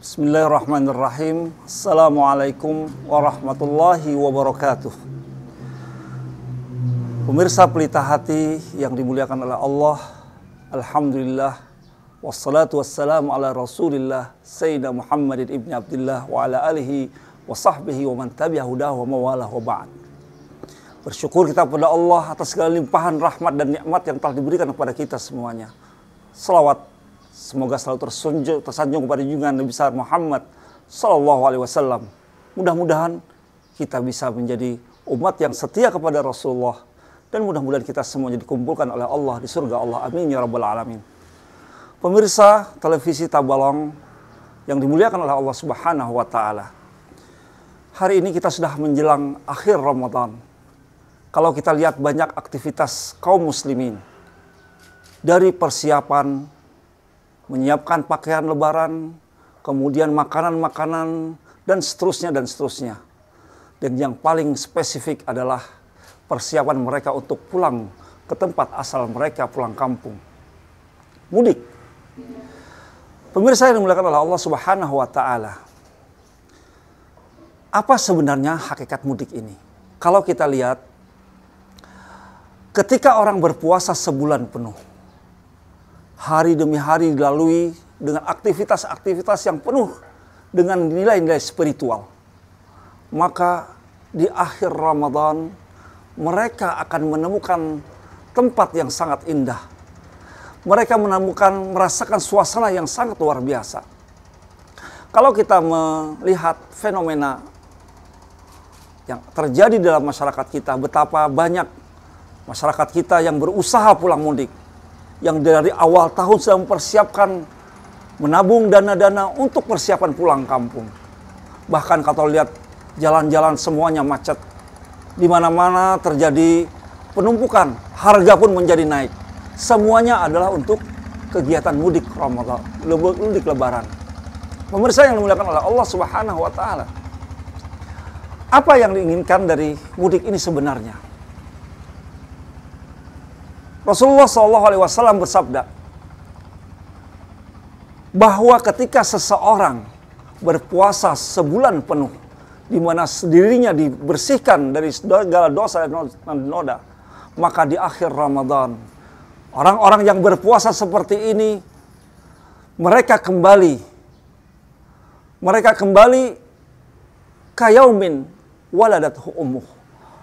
Bismillahirrahmanirrahim. Assalamualaikum warahmatullahi wabarakatuh. Pemirsa pelita hati yang dimuliakan oleh Allah, Alhamdulillah, wassalatu wassalamu ala rasulillah, Sayyidina Muhammadin ibn Abdullah wa ala alihi wa sahbihi wa man tabi'ah wa mawalah wa ba'd. Bersyukur kita kepada Allah atas segala limpahan rahmat dan nikmat yang telah diberikan kepada kita semuanya. Salawat Semoga selalu tersunjuk, tersanjung kepada junjungan Nabi besar Muhammad Sallallahu Alaihi Wasallam. Mudah-mudahan kita bisa menjadi umat yang setia kepada Rasulullah dan mudah-mudahan kita semua jadi dikumpulkan oleh Allah di surga Allah. Amin ya rabbal alamin. Pemirsa televisi Tabalong yang dimuliakan oleh Allah Subhanahu wa taala. Hari ini kita sudah menjelang akhir Ramadan. Kalau kita lihat banyak aktivitas kaum muslimin dari persiapan menyiapkan pakaian lebaran, kemudian makanan-makanan, dan seterusnya, dan seterusnya. Dan yang paling spesifik adalah persiapan mereka untuk pulang ke tempat asal mereka, pulang kampung. Mudik. Pemirsa yang dimuliakan oleh Allah Subhanahu wa taala. Apa sebenarnya hakikat mudik ini? Kalau kita lihat ketika orang berpuasa sebulan penuh, hari demi hari dilalui dengan aktivitas-aktivitas yang penuh dengan nilai-nilai spiritual. Maka di akhir Ramadan mereka akan menemukan tempat yang sangat indah. Mereka menemukan merasakan suasana yang sangat luar biasa. Kalau kita melihat fenomena yang terjadi dalam masyarakat kita, betapa banyak masyarakat kita yang berusaha pulang mudik yang dari awal tahun sudah mempersiapkan menabung dana-dana untuk persiapan pulang kampung. Bahkan kalau lihat jalan-jalan semuanya macet. Di mana-mana terjadi penumpukan, harga pun menjadi naik. Semuanya adalah untuk kegiatan mudik Ramadan, mudik lebaran. Pemirsa yang dimuliakan oleh Allah Subhanahu wa taala. Apa yang diinginkan dari mudik ini sebenarnya? Rasulullah Shallallahu Alaihi Wasallam bersabda bahwa ketika seseorang berpuasa sebulan penuh, di mana dirinya dibersihkan dari segala dosa dan noda, maka di akhir Ramadan orang-orang yang berpuasa seperti ini mereka kembali mereka kembali kayaumin waladat ummuh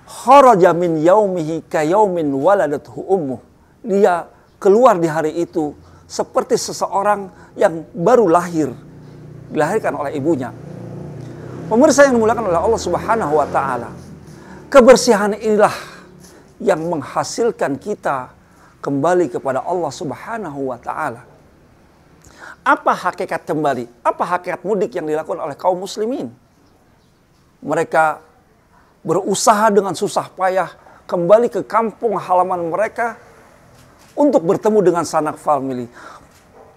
kharaja min yaumihi kayaumin waladat ummuh dia keluar di hari itu seperti seseorang yang baru lahir, dilahirkan oleh ibunya. Pemirsa yang dimulakan oleh Allah Subhanahu wa taala. Kebersihan inilah yang menghasilkan kita kembali kepada Allah Subhanahu wa taala. Apa hakikat kembali? Apa hakikat mudik yang dilakukan oleh kaum muslimin? Mereka berusaha dengan susah payah kembali ke kampung halaman mereka untuk bertemu dengan sanak famili.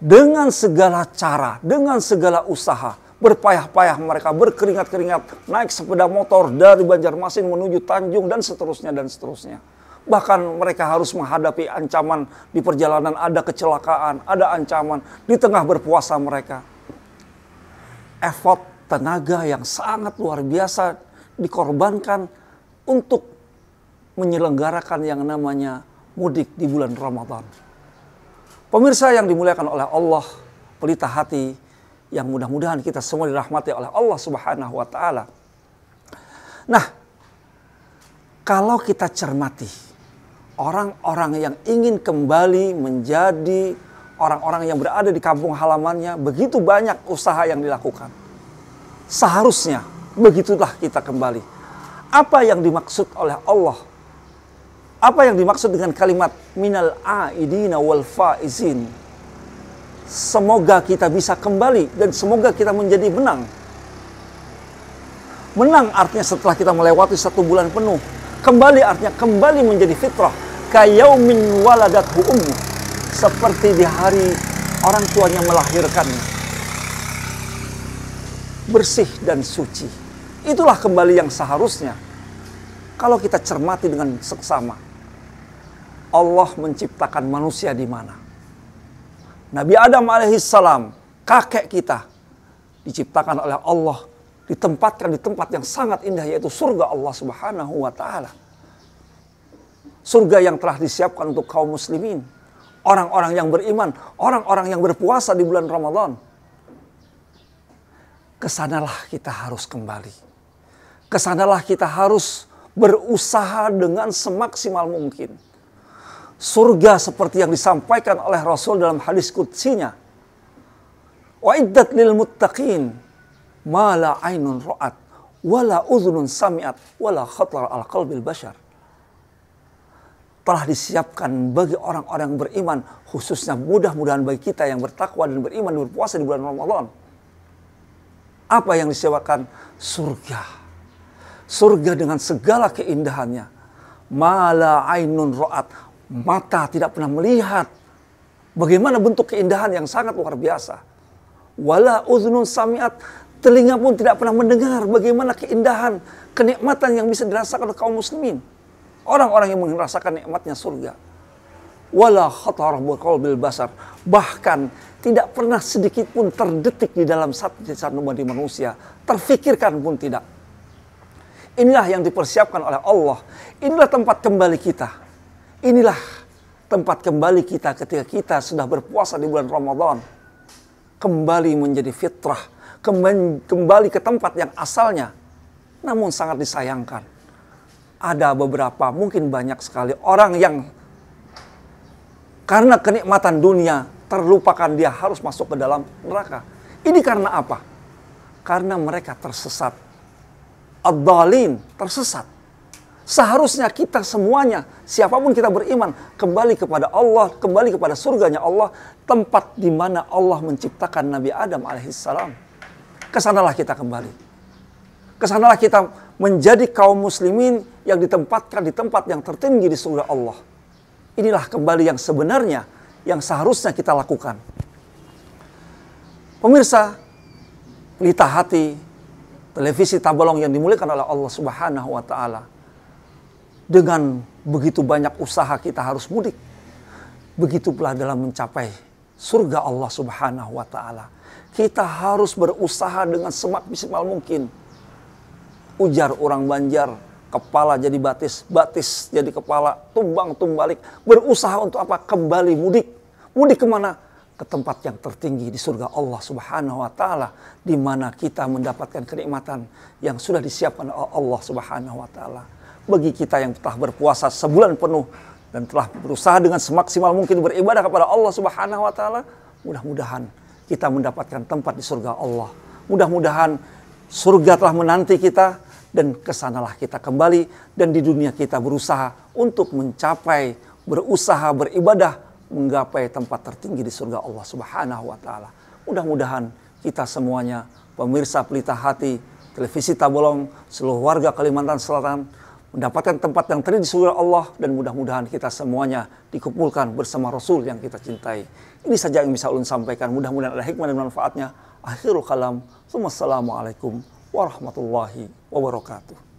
Dengan segala cara, dengan segala usaha, berpayah-payah mereka, berkeringat-keringat, naik sepeda motor dari Banjarmasin menuju Tanjung dan seterusnya dan seterusnya. Bahkan mereka harus menghadapi ancaman di perjalanan ada kecelakaan, ada ancaman di tengah berpuasa mereka. Effort tenaga yang sangat luar biasa dikorbankan untuk menyelenggarakan yang namanya mudik di bulan Ramadan. Pemirsa yang dimuliakan oleh Allah, pelita hati yang mudah-mudahan kita semua dirahmati oleh Allah Subhanahu wa taala. Nah, kalau kita cermati orang-orang yang ingin kembali menjadi orang-orang yang berada di kampung halamannya, begitu banyak usaha yang dilakukan. Seharusnya begitulah kita kembali. Apa yang dimaksud oleh Allah apa yang dimaksud dengan kalimat minal aidina wal faizin? Semoga kita bisa kembali dan semoga kita menjadi menang. Menang artinya setelah kita melewati satu bulan penuh. Kembali artinya kembali menjadi fitrah. Kayaumin waladat ummu. Seperti di hari orang tuanya melahirkan Bersih dan suci. Itulah kembali yang seharusnya. Kalau kita cermati dengan seksama. Allah menciptakan manusia di mana. Nabi Adam alaihissalam, kakek kita, diciptakan oleh Allah, ditempatkan di tempat yang sangat indah yaitu surga Allah Subhanahu wa taala. Surga yang telah disiapkan untuk kaum muslimin, orang-orang yang beriman, orang-orang yang berpuasa di bulan Ramadan. Kesanalah kita harus kembali. Kesanalah kita harus berusaha dengan semaksimal mungkin surga seperti yang disampaikan oleh Rasul dalam hadis kutsinya. Wa iddat lil muttaqin ma la ainun ra'at wala udhunun sami'at wala khatar al qalbil bashar. Telah disiapkan bagi orang-orang yang beriman, khususnya mudah-mudahan bagi kita yang bertakwa dan beriman dan berpuasa di bulan Ramadan. Apa yang disiapkan? Surga. Surga dengan segala keindahannya. Mala ainun ro'at mata tidak pernah melihat bagaimana bentuk keindahan yang sangat luar biasa. Wala uznun samiat, telinga pun tidak pernah mendengar bagaimana keindahan, kenikmatan yang bisa dirasakan oleh kaum muslimin. Orang-orang yang merasakan nikmatnya surga. Wala khatar bil basar. Bahkan tidak pernah sedikit pun terdetik di dalam satu di manusia. Terfikirkan pun tidak. Inilah yang dipersiapkan oleh Allah. Inilah tempat kembali kita Inilah tempat kembali kita ketika kita sudah berpuasa di bulan Ramadan. Kembali menjadi fitrah, kembali ke tempat yang asalnya. Namun sangat disayangkan. Ada beberapa, mungkin banyak sekali orang yang karena kenikmatan dunia terlupakan dia harus masuk ke dalam neraka. Ini karena apa? Karena mereka tersesat. Ad-dalin, tersesat Seharusnya kita semuanya, siapapun kita beriman, kembali kepada Allah, kembali kepada surganya Allah, tempat di mana Allah menciptakan Nabi Adam alaihissalam. Kesanalah kita kembali. Kesanalah kita menjadi kaum muslimin yang ditempatkan di tempat yang tertinggi di surga Allah. Inilah kembali yang sebenarnya, yang seharusnya kita lakukan. Pemirsa, pelita hati, televisi tabalong yang dimulai oleh Allah Subhanahu wa Ta'ala dengan begitu banyak usaha kita harus mudik. Begitu pula dalam mencapai surga Allah Subhanahu wa taala. Kita harus berusaha dengan semaksimal mungkin. Ujar orang Banjar, kepala jadi batis, batis jadi kepala, tumbang tumbalik. Berusaha untuk apa? Kembali mudik. Mudik kemana? Ke tempat yang tertinggi di surga Allah Subhanahu wa taala di mana kita mendapatkan kenikmatan yang sudah disiapkan oleh Allah Subhanahu wa taala bagi kita yang telah berpuasa sebulan penuh dan telah berusaha dengan semaksimal mungkin beribadah kepada Allah Subhanahu wa taala, mudah-mudahan kita mendapatkan tempat di surga Allah. Mudah-mudahan surga telah menanti kita dan kesanalah kita kembali dan di dunia kita berusaha untuk mencapai berusaha beribadah menggapai tempat tertinggi di surga Allah Subhanahu wa taala. Mudah-mudahan kita semuanya pemirsa pelita hati televisi Tabolong seluruh warga Kalimantan Selatan mendapatkan tempat yang terindah di surga Allah dan mudah-mudahan kita semuanya dikumpulkan bersama Rasul yang kita cintai. Ini saja yang bisa ulun sampaikan. Mudah-mudahan ada hikmah dan manfaatnya. Akhirul kalam. Wassalamualaikum warahmatullahi wabarakatuh.